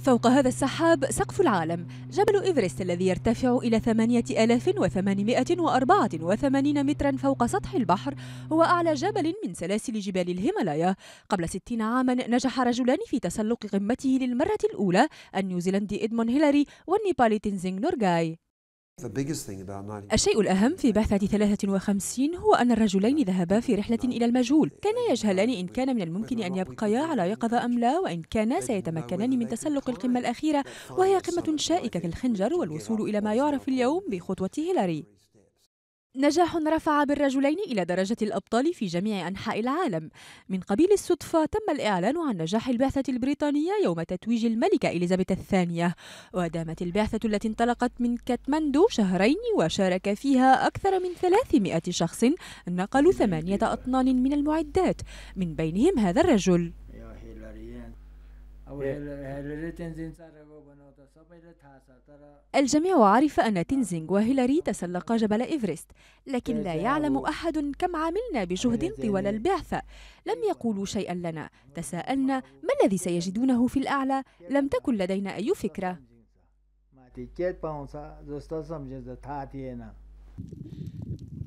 فوق هذا السحاب سقف العالم جبل إيفرست الذي يرتفع إلى 8884 مترا فوق سطح البحر هو أعلى جبل من سلاسل جبال الهيمالايا قبل 60 عاما نجح رجلان في تسلق قمته للمرة الأولى النيوزيلندي إدمون هيلاري والنيبالي تنزينغ نورغاي الشيء الأهم في بعثة 53 هو أن الرجلين ذهبا في رحلة إلى المجهول كانا يجهلان إن كان من الممكن أن يبقيا على يقظة أم لا وإن كانا سيتمكنان من تسلق القمة الأخيرة وهي قمة شائكة كالخنجر والوصول إلى ما يعرف اليوم بخطوة هيلاري نجاح رفع بالرجلين إلى درجة الأبطال في جميع أنحاء العالم من قبيل الصدفة تم الإعلان عن نجاح البعثة البريطانية يوم تتويج الملكة إليزابيث الثانية ودامت البعثة التي انطلقت من كاتماندو شهرين وشارك فيها أكثر من 300 شخص نقلوا ثمانية أطنان من المعدات من بينهم هذا الرجل إيه. الجميع عرف أن تينزينغ وهيلاري تسلقا جبل إيفرست لكن لا يعلم أحد كم عملنا بجهد طوال البعثة لم يقولوا شيئا لنا تساءلنا ما الذي سيجدونه في الأعلى لم تكن لدينا أي فكرة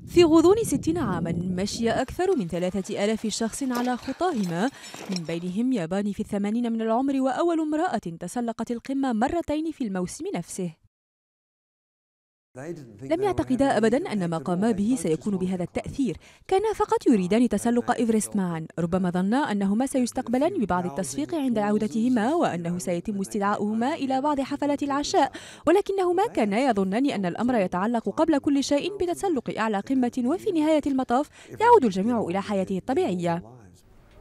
في غضون ستين عاما مشي أكثر من ثلاثة ألاف شخص على خطاهما من بينهم ياباني في الثمانين من العمر وأول امرأة تسلقت القمة مرتين في الموسم نفسه لم يعتقدا ابدا ان ما قاما به سيكون بهذا التاثير كانا فقط يريدان تسلق ايفرست معا ربما ظنا انهما سيستقبلان ببعض التصفيق عند عودتهما وانه سيتم استدعاؤهما الى بعض حفلات العشاء ولكنهما كانا يظنان ان الامر يتعلق قبل كل شيء بتسلق اعلى قمه وفي نهايه المطاف يعود الجميع الى حياته الطبيعيه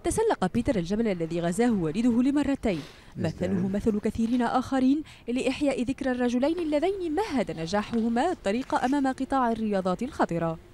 تسلق بيتر الجبل الذي غزاه والده لمرتين مثله مثل كثيرين آخرين لإحياء ذكرى الرجلين اللذين مهد نجاحهما الطريق أمام قطاع الرياضات الخطرة